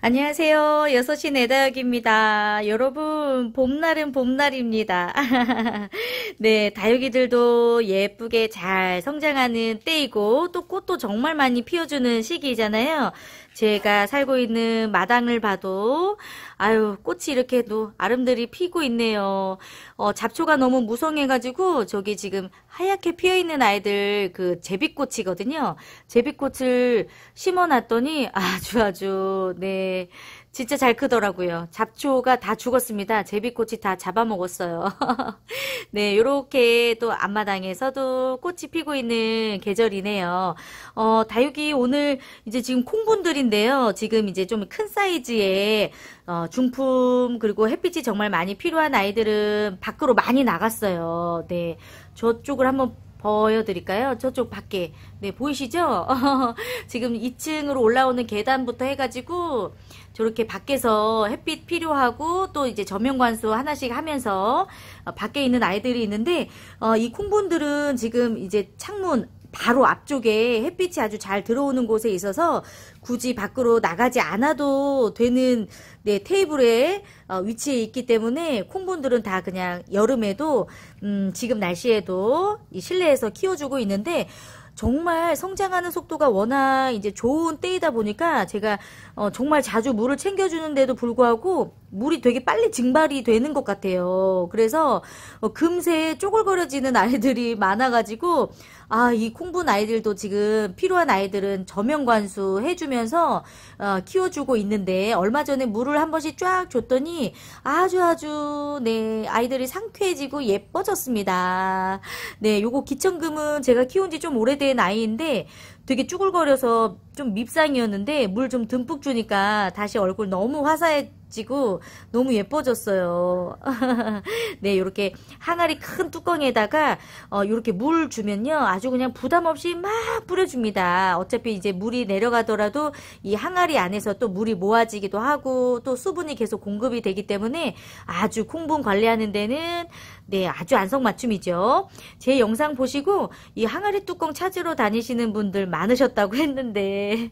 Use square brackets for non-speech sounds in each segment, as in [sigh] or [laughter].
안녕하세요. 6시 내다역입니다. 여러분, 봄날은 봄날입니다. [laughs] 네, 다육이들도 예쁘게 잘 성장하는 때이고 또 꽃도 정말 많이 피워주는 시기잖아요. 제가 살고 있는 마당을 봐도 아유 꽃이 이렇게 도 아름들이 피고 있네요. 어, 잡초가 너무 무성해가지고 저기 지금 하얗게 피어있는 아이들 그 제비꽃이거든요. 제비꽃을 심어놨더니 아주 아주 네 진짜 잘 크더라고요. 잡초가 다 죽었습니다. 제비꽃이 다 잡아먹었어요. [laughs] 네, 요렇게 또 앞마당에서도 꽃이 피고 있는 계절이네요. 어, 다육이 오늘 이제 지금 콩분들인데요. 지금 이제 좀 큰 사이즈의 어, 중품 그리고 햇빛이 정말 많이 필요한 아이들은 밖으로 많이 나갔어요. 네. 저쪽을 한번 보여드릴까요? 저쪽 밖에 네 보이시죠? [laughs] 지금 2층으로 올라오는 계단부터 해가지고 저렇게 밖에서 햇빛 필요하고 또 이제 저면관수 하나씩 하면서 어, 밖에 있는 아이들이 있는데 어, 이 콩분들은 지금 이제 창문 바로 앞쪽에 햇빛이 아주 잘 들어오는 곳에 있어서 굳이 밖으로 나가지 않아도 되는 네, 테이블에 어, 위치해 있기 때문에 콩분들은 다 그냥 여름에도 음, 지금 날씨에도 이 실내에서 키워주고 있는데 정말 성장하는 속도가 워낙 이제 좋은 때이다 보니까 제가 어, 정말 자주 물을 챙겨주는데도 불구하고 물이 되게 빨리 증발이 되는 것 같아요. 그래서 어, 금세 쪼글거려지는 [laughs] 아이들이 많아가지고 아 이 콩분 아이들도 지금 필요한 아이들은 저면 관수 해주면서 어, 키워주고 있는데 얼마 전에 물을 한 번씩 쫙 줬더니 아주 아주 네 아이들이 상쾌해지고 예뻐졌습니다. 네 요거 기천금은 제가 키운 지 좀 오래된 아이인데 되게 쭈글거려서 좀 밉상이었는데 물 좀 듬뿍 주니까 다시 얼굴 너무 화사해 지고 너무 예뻐졌어요. [laughs] 네, 이렇게 항아리 큰 뚜껑에다가 이렇게 어, 물 주면요. 아주 그냥 부담 없이 막 뿌려줍니다. 어차피 이제 물이 내려가더라도 이 항아리 안에서 또 물이 모아지기도 하고 또 수분이 계속 공급이 되기 때문에 아주 콩분 관리하는 데는 네, 아주 안성맞춤이죠. 제 영상 보시고 이 항아리 뚜껑 찾으러 다니시는 분들 많으셨다고 했는데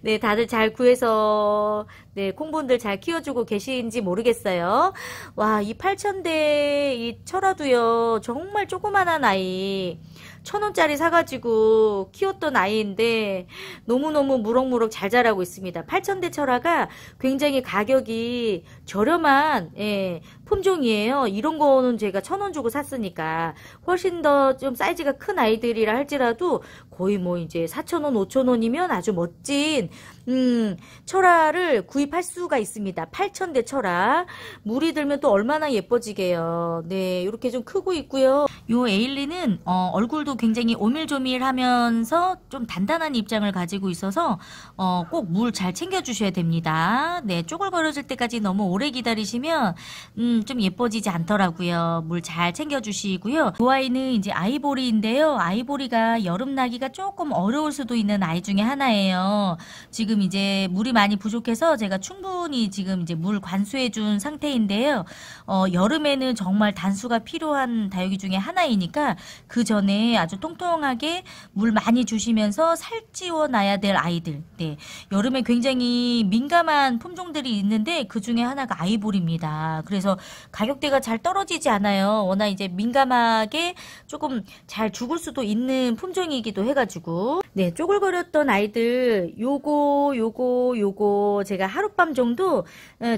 네, 다들 잘 구해서 네, 콩분들 잘 키워주고 계신지 모르겠어요. 와, 이8 0 0 0대이철화두요 정말 조그만한 아이. 천원짜리 사가지고 키웠던 아이인데 너무너무 무럭무럭 잘 자라고 있습니다. 8 0 0 0대 철화가 굉장히 가격이 저렴한 예, 품종이에요 이런 거는 제가 천원 주고 샀으니까 훨씬 더 좀 사이즈가 큰 아이들이라 할지라도 거의 뭐 이제 사천 원 오천 원이면 아주 멋진 음, 철화를 구입할 수가 있습니다. 8천대 철화. 물이 들면 또 얼마나 예뻐지게요. 네, 이렇게 좀 크고 있고요. 요 에일리는 어, 얼굴도 굉장히 오밀조밀하면서 좀 단단한 입장을 가지고 있어서 어, 꼭물 잘 챙겨 주셔야 됩니다. 네, 쪼글거려질 때까지 너무 오래 기다리시면 음, 좀 예뻐지지 않더라고요. 물 잘 챙겨주시고요. 이 그 아이는 이제 아이보리인데요. 아이보리가 여름 나기가 조금 어려울 수도 있는 아이 중에 하나예요. 지금 이제 물이 많이 부족해서 제가 충분히 지금 이제 물 관수해준 상태인데요. 어, 여름에는 정말 단수가 필요한 다육이 중에 하나이니까 그 전에 아주 통통하게 물 많이 주시면서 살찌워 놔야 될 아이들. 네. 여름에 굉장히 민감한 품종들이 있는데 그 중에 하나가 아이보리입니다. 그래서 가격대가 잘 떨어지지 않아요. 워낙 이제 민감하게 조금 잘 죽을 수도 있는 품종이기도 해가지고 네 쪼글거렸던 아이들 요거 요거 요거 제가 하룻밤 정도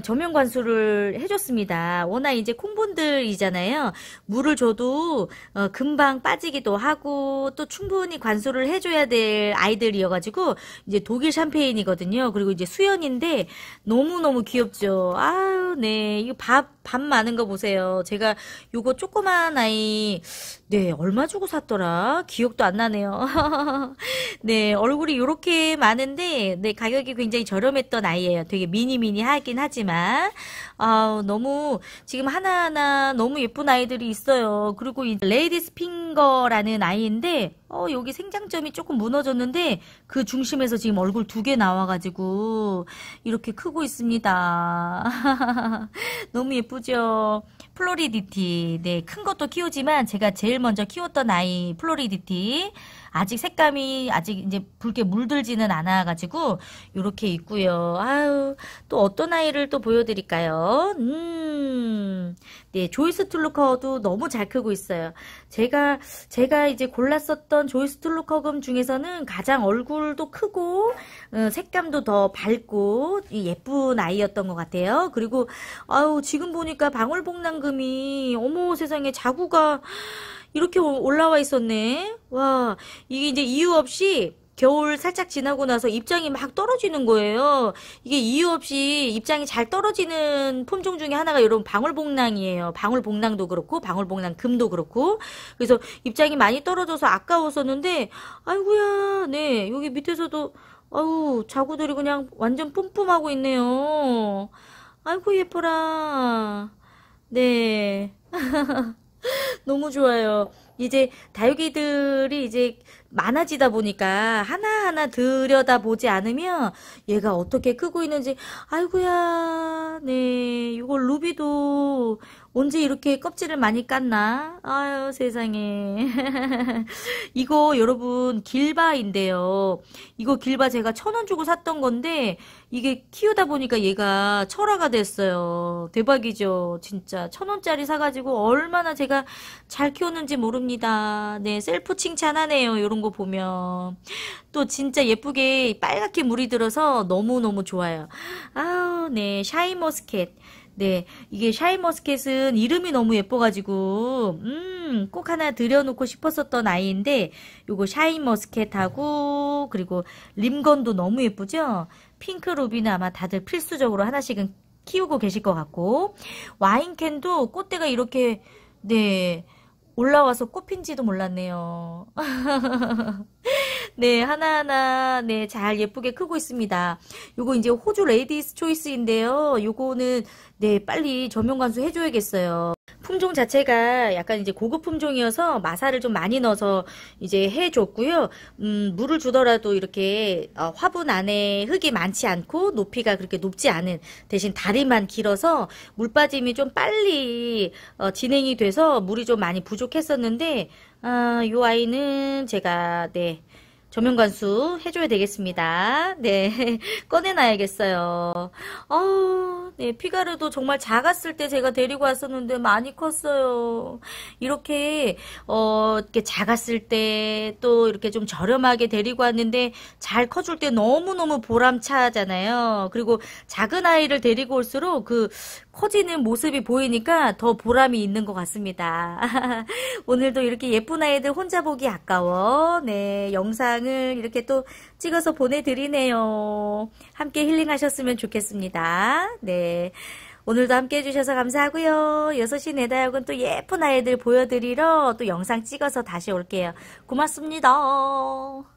저면 관수를 해줬습니다. 워낙 이제 콩분들이잖아요. 물을 줘도 어, 금방 빠지기도 하고 또 충분히 관수를 해줘야 될 아이들이어가지고 이제 독일 샴페인이거든요. 그리고 이제 수연인데 너무너무 귀엽죠. 아유 네 이거 밥밥 많은 거 보세요. 제가 요거 조그만 아이 네 얼마 주고 샀더라 기억도 안 나네요. [laughs] 네 얼굴이 요렇게 많은데 네 가격이 굉장히 저렴했던 아이예요. 되게 미니미니하긴 하지만 아 너무 지금 하나하나 너무 예쁜 아이들이 있어요. 그리고 이 레이디스 핑거라는 아이인데 어, 여기 생장점이 조금 무너졌는데 그 중심에서 지금 얼굴 두 개 나와가지고 이렇게 크고 있습니다. [laughs] 너무 예쁘. 就。 플로리디티. 네, 큰 것도 키우지만 제가 제일 먼저 키웠던 아이 플로리디티. 아직 색감이 아직 이제 붉게 물들지는 않아 가지고 요렇게 있고요. 아유, 또 어떤 아이를 또 보여 드릴까요? 음. 네, 조이스 툴루커도 너무 잘 크고 있어요. 제가 제가 이제 골랐었던 조이스 툴루커금 중에서는 가장 얼굴도 크고 음, 색감도 더 밝고 예쁜 아이였던 것 같아요. 그리고 아유, 지금 보니까 방울복랑 자금이 어머 세상에 자구가 이렇게 올라와 있었네. 와 이게 이제 이유 없이 겨울 살짝 지나고 나서 입장이 막 떨어지는 거예요. 이게 이유 없이 입장이 잘 떨어지는 품종 중에 하나가 여러분 방울복랑이에요. 방울복랑도 그렇고 방울복랑 금도 그렇고 그래서 입장이 많이 떨어져서 아까웠었는데 아이고야 네 여기 밑에서도 아우 자구들이 그냥 완전 뿜뿜하고 있네요. 아이고 예뻐라. 네. [laughs] 너무 좋아요. 이제 다육이들이 이제 많아지다 보니까 하나하나 들여다보지 않으면 얘가 어떻게 크고 있는지 아이고야 네 이걸 루비도 언제 이렇게 껍질을 많이 깠나? 아유 세상에 [laughs] 이거 여러분 길바인데요 이거 길바 제가 천원 주고 샀던 건데 이게 키우다 보니까 얘가 철화가 됐어요 대박이죠 진짜 천 원짜리 사가지고 얼마나 제가 잘 키웠는지 모릅니다 네 셀프 칭찬하네요 이런 거 보면 또 진짜 예쁘게 빨갛게 물이 들어서 너무너무 좋아요 아우 네샤이머스켓 네, 이게 샤인머스켓은 이름이 너무 예뻐가지고 음, 꼭 하나 들여놓고 싶었었던 아이인데 요거 샤인머스켓하고 그리고 림건도 너무 예쁘죠? 핑크루비는 아마 다들 필수적으로 하나씩은 키우고 계실 것 같고 와인캔도 꽃대가 이렇게 네 올라와서 꽃핀지도 몰랐네요. [laughs] 네, 하나하나, 네, 잘 예쁘게 크고 있습니다. 요거 이제 호주 레이디스 초이스인데요. 요거는, 네, 빨리 전용 관수 해줘야겠어요. 품종 자체가 약간 이제 고급 품종이어서 마사를 좀 많이 넣어서 이제 해줬고요. 음, 물을 주더라도 이렇게 어, 화분 안에 흙이 많지 않고 높이가 그렇게 높지 않은 대신 다리만 길어서 물 빠짐이 좀 빨리 어, 진행이 돼서 물이 좀 많이 부족했었는데 아, 요 아이는 제가 네 조명관수 해줘야 되겠습니다. 네, [laughs] 꺼내놔야겠어요. 어, 네, 피가르도 정말 작았을 때 제가 데리고 왔었는데 많이 컸어요. 이렇게, 어, 이렇게 작았을 때 또 이렇게 좀 저렴하게 데리고 왔는데 잘 커줄 때 너무너무 보람차잖아요. 그리고 작은 아이를 데리고 올수록 그, 커지는 모습이 보이니까 더 보람이 있는 것 같습니다. [laughs] 오늘도 이렇게 예쁜 아이들 혼자 보기 아까워. 네, 영상을 이렇게 또 찍어서 보내드리네요. 함께 힐링하셨으면 좋겠습니다. 네. 오늘도 함께 해주셔서 감사하고요. 6시 내다역은 또 예쁜 아이들 보여드리러 또 영상 찍어서 다시 올게요. 고맙습니다.